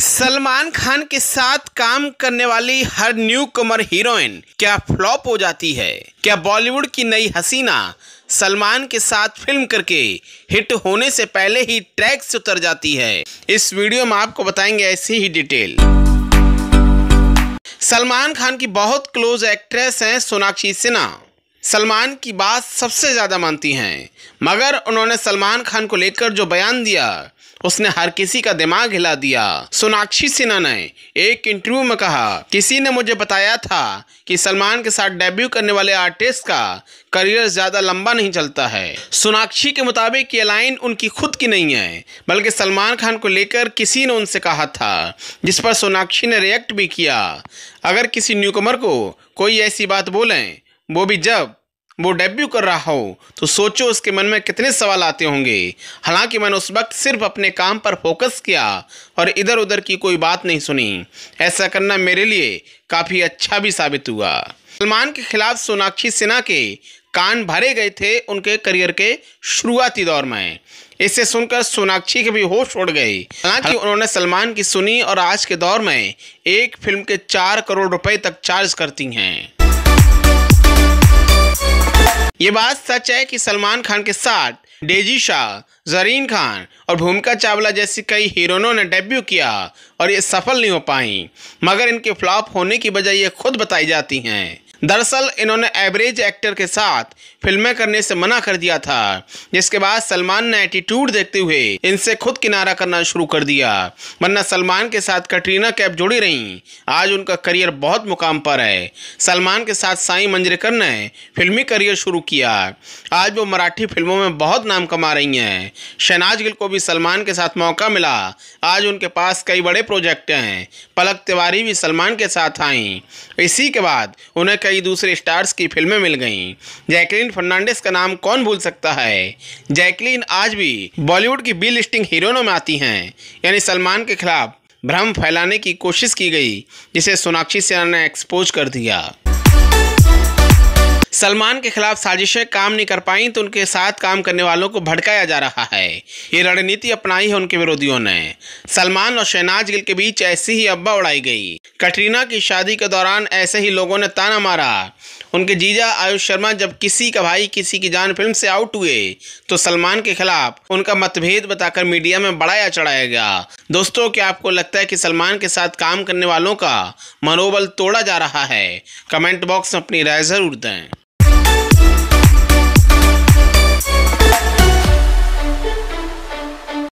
सलमान खान के साथ काम करने वाली हर न्यू कमर हीरोइन क्या फ्लॉप हो जाती है क्या बॉलीवुड की नई हसीना सलमान के साथ फिल्म करके हिट होने से पहले ही ट्रैक से उतर जाती है इस वीडियो में आपको बताएंगे ऐसी ही डिटेल सलमान खान की बहुत क्लोज एक्ट्रेस हैं सोनाक्षी सिन्हा सलमान की बात सबसे ज़्यादा मानती हैं मगर उन्होंने सलमान खान को लेकर जो बयान दिया उसने हर किसी का दिमाग हिला दिया सोनाक्षी सिन्हा ने एक इंटरव्यू में कहा किसी ने मुझे बताया था कि सलमान के साथ डेब्यू करने वाले आर्टिस्ट का करियर ज़्यादा लंबा नहीं चलता है सोनाक्षी के मुताबिक ये लाइन उनकी खुद की नहीं है बल्कि सलमान खान को लेकर किसी ने उनसे कहा था जिस पर सोनाक्षी ने रिएक्ट भी किया अगर किसी न्यूकमर को कोई ऐसी बात बोलें वो भी जब वो डेब्यू कर रहा हो तो सोचो उसके मन में कितने सवाल आते होंगे हालांकि मैंने उस वक्त सिर्फ अपने काम पर फोकस किया और इधर उधर की कोई बात नहीं सुनी ऐसा करना मेरे लिए काफ़ी अच्छा भी साबित हुआ सलमान के खिलाफ सोनाक्षी सिन्हा के कान भरे गए थे उनके करियर के शुरुआती दौर में इसे सुनकर सोनाक्षी के भी होश उड़ गए हालांकि उन्होंने सलमान की सुनी और आज के दौर में एक फिल्म के चार करोड़ रुपए तक चार्ज करती हैं ये बात सच है कि सलमान खान के साथ डेजी शाह जरीन खान और भूमिका चावला जैसी कई हीरोनों ने डेब्यू किया और ये सफल नहीं हो पाई मगर इनके फ्लॉप होने की बजाय ये खुद बताई जाती हैं दरअसल इन्होंने एवरेज एक्टर के साथ फिल्में करने से मना कर दिया था जिसके बाद सलमान ने एटीट्यूड देखते हुए इनसे खुद किनारा करना शुरू कर दिया वरना सलमान के साथ कटरीना कैब जुड़ी रहीं आज उनका करियर बहुत मुकाम पर है सलमान के साथ साई मंजरेकर ने फिल्मी करियर शुरू किया आज वो मराठी फिल्मों में बहुत नाम कमा रही हैं शहनाज गिल को भी सलमान के साथ मौका मिला आज उनके पास कई बड़े प्रोजेक्ट हैं पलक तिवारी भी सलमान के साथ आई इसी के बाद उन्हें कई दूसरे स्टार्स की फिल्में मिल गईं जैकलिन फर्नांडिस का नाम कौन भूल सकता है जैकलिन आज भी बॉलीवुड की बी लिस्टिंग हीरोनों में आती हैं यानी सलमान के खिलाफ भ्रम फैलाने की कोशिश की गई जिसे सोनाक्षी सिन्हा ने एक्सपोज कर दिया सलमान के खिलाफ साजिशें काम नहीं कर पाई तो उनके साथ काम करने वालों को भड़काया जा रहा है ये रणनीति अपनाई है उनके विरोधियों ने सलमान और शहनाज गिल के बीच ऐसी ही अब्बा उड़ाई गई कटरीना की शादी के दौरान ऐसे ही लोगों ने ताना मारा उनके जीजा आयुष शर्मा जब किसी का भाई किसी की जान फिल्म से आउट हुए तो सलमान के खिलाफ उनका मतभेद बताकर मीडिया में बढ़ाया चढ़ाया गया दोस्तों क्या आपको लगता है कि सलमान के साथ काम करने वालों का मनोबल तोड़ा जा रहा है कमेंट बॉक्स में अपनी राय ज़रूर दें